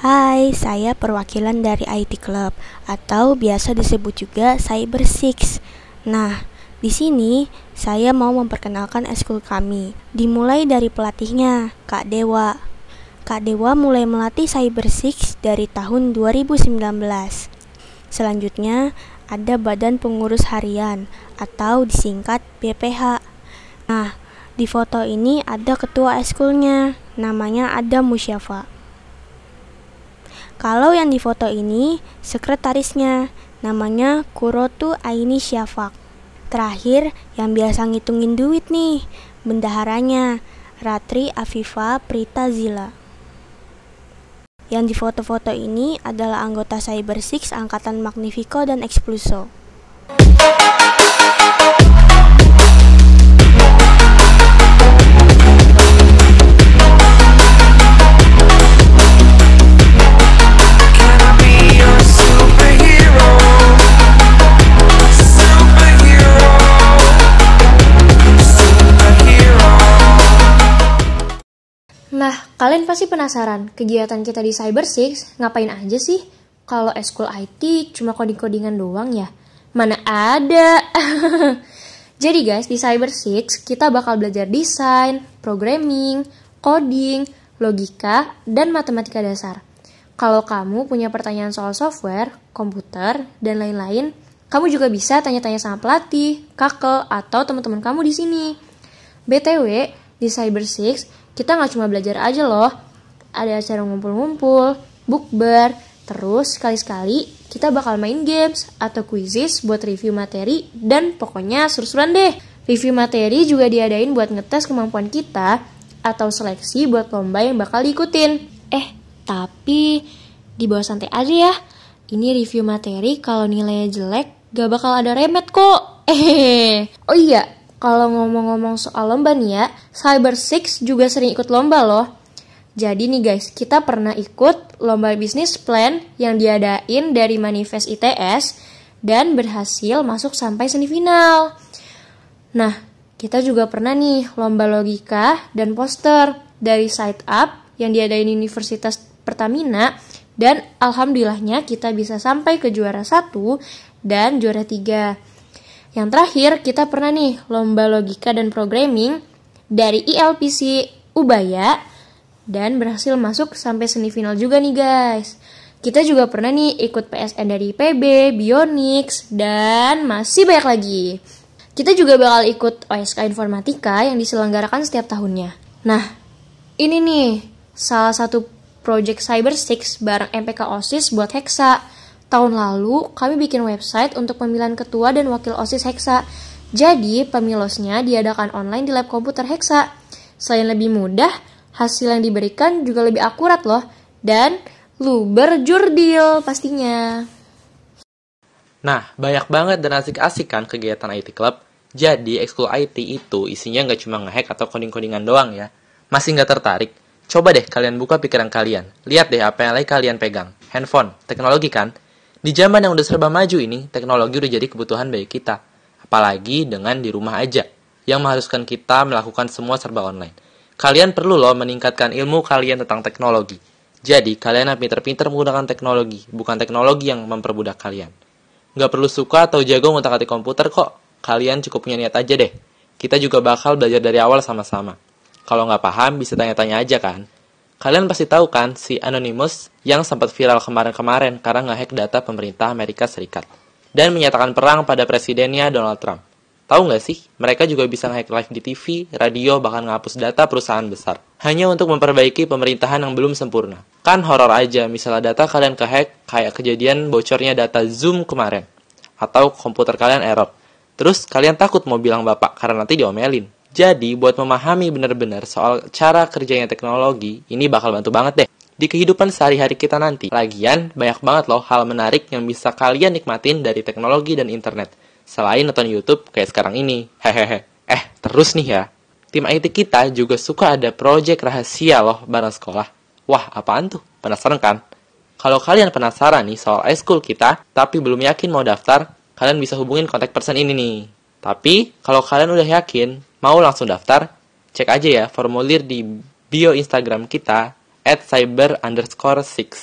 Hai, saya perwakilan dari IT Club atau biasa disebut juga Cyber Six. Nah, di sini saya mau memperkenalkan eskul kami, dimulai dari pelatihnya, Kak Dewa. Kak Dewa mulai melatih Cyber Six dari tahun 2019. Selanjutnya, ada Badan Pengurus Harian atau disingkat BPH. Nah, di foto ini ada ketua eskulnya, namanya Adam Musyafa. Kalau yang difoto ini sekretarisnya, namanya Kurotu Aini Syafak. Terakhir, yang biasa ngitungin duit nih, bendaharanya, Ratri Afifa Prita Zila. Yang difoto-foto ini adalah anggota Cyber Six angkatan Magnifico dan Expluso. Kalian pasti penasaran, kegiatan kita di Cyber Six ngapain aja sih? Kalau eskul IT cuma coding-codingan doang ya? Mana ada? Jadi guys, di Cyber Six kita bakal belajar desain, programming, coding, logika, dan matematika dasar. Kalau kamu punya pertanyaan soal software, komputer, dan lain-lain, kamu juga bisa tanya-tanya sama pelatih, kakel, atau teman-teman kamu di sini. BTW, di Cyber Six, kita nggak cuma belajar aja loh. Ada acara ngumpul-ngumpul, bukber, terus sekali-sekali kita bakal main games atau quizzes buat review materi dan pokoknya seru-seruan deh. Review materi juga diadain buat ngetes kemampuan kita atau seleksi buat lomba yang bakal diikutin. Eh, tapi di bawah santai aja ya. Ini review materi kalau nilainya jelek gak bakal ada remet kok. Eh. Oh iya, kalau ngomong-ngomong soal lomba nih ya, Cyber Six juga sering ikut lomba loh. Jadi nih guys, kita pernah ikut lomba bisnis plan yang diadain dari manifest ITS dan berhasil masuk sampai semifinal. Nah, kita juga pernah nih lomba logika dan poster dari Side Up yang diadain Universitas Pertamina dan alhamdulillahnya kita bisa sampai ke juara 1 dan juara 3. Yang terakhir, kita pernah nih lomba logika dan programming dari ILPC e Ubaya dan berhasil masuk sampai semifinal juga nih guys. Kita juga pernah nih ikut PSN dari PB Bionics, dan masih banyak lagi. Kita juga bakal ikut OSK Informatika yang diselenggarakan setiap tahunnya. Nah, ini nih salah satu project Cyber Six bareng MPK OSIS buat Hexa. Tahun lalu, kami bikin website untuk pemilihan ketua dan wakil OSIS Heksa. Jadi, pemilosnya diadakan online di lab komputer Heksa. Selain lebih mudah, hasil yang diberikan juga lebih akurat loh. Dan lu berjurdil pastinya. Nah, banyak banget dan asik-asik kan kegiatan IT Club. Jadi, ekskul IT itu isinya nggak cuma ngehack atau coding-codingan doang ya. Masih nggak tertarik? Coba deh kalian buka pikiran kalian. Lihat deh apa yang lagi kalian pegang. Handphone, teknologi kan? Di zaman yang udah serba maju ini, teknologi udah jadi kebutuhan bagi kita. Apalagi dengan di rumah aja, yang mengharuskan kita melakukan semua serba online. Kalian perlu loh meningkatkan ilmu kalian tentang teknologi. Jadi, kalian harus pinter-pinter menggunakan teknologi, bukan teknologi yang memperbudak kalian. Nggak perlu suka atau jago ngotak-atik komputer kok, kalian cukup punya niat aja deh. Kita juga bakal belajar dari awal sama-sama. Kalau nggak paham, bisa tanya-tanya aja kan? Kalian pasti tahu kan si Anonymous yang sempat viral kemarin-kemarin karena ngehack data pemerintah Amerika Serikat dan menyatakan perang pada presidennya Donald Trump. Tahu nggak sih, mereka juga bisa ngehack live di TV, radio, bahkan ngapus data perusahaan besar. Hanya untuk memperbaiki pemerintahan yang belum sempurna. Kan horor aja, misalnya data kalian kehack kayak kejadian bocornya data Zoom kemarin. Atau komputer kalian error. Terus kalian takut mau bilang bapak karena nanti diomelin. Jadi, buat memahami benar-benar soal cara kerjanya teknologi, ini bakal bantu banget deh di kehidupan sehari-hari kita nanti. Lagian, banyak banget loh hal menarik yang bisa kalian nikmatin dari teknologi dan internet. Selain nonton YouTube kayak sekarang ini. Hehehe. eh, terus nih ya. Tim IT kita juga suka ada proyek rahasia loh bareng sekolah. Wah, apaan tuh? Penasaran kan? Kalau kalian penasaran nih soal iSchool kita, tapi belum yakin mau daftar, kalian bisa hubungin kontak person ini nih. Tapi, kalau kalian udah yakin, Mau langsung daftar? Cek aja ya formulir di bio Instagram kita at cyber underscore six.